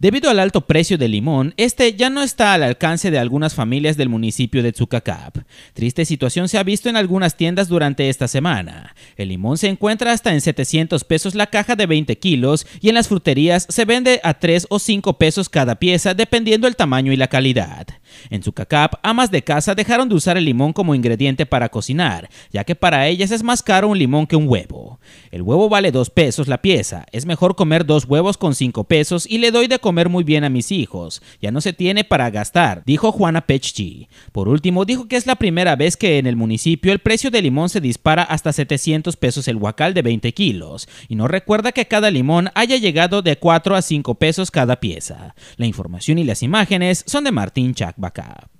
Debido al alto precio del limón, este ya no está al alcance de algunas familias del municipio de zucacap. Triste situación se ha visto en algunas tiendas durante esta semana. El limón se encuentra hasta en 700 pesos la caja de 20 kilos y en las fruterías se vende a 3 o 5 pesos cada pieza dependiendo el tamaño y la calidad. En cacap, amas de casa dejaron de usar el limón como ingrediente para cocinar, ya que para ellas es más caro un limón que un huevo. El huevo vale 2 pesos la pieza, es mejor comer dos huevos con 5 pesos y le doy de comer muy bien a mis hijos, ya no se tiene para gastar, dijo Juana Pechchi. Por último, dijo que es la primera vez que en el municipio el precio de limón se dispara hasta 700 pesos el huacal de 20 kilos, y no recuerda que cada limón haya llegado de 4 a 5 pesos cada pieza. La información y las imágenes son de Martín Chacba. Pakap.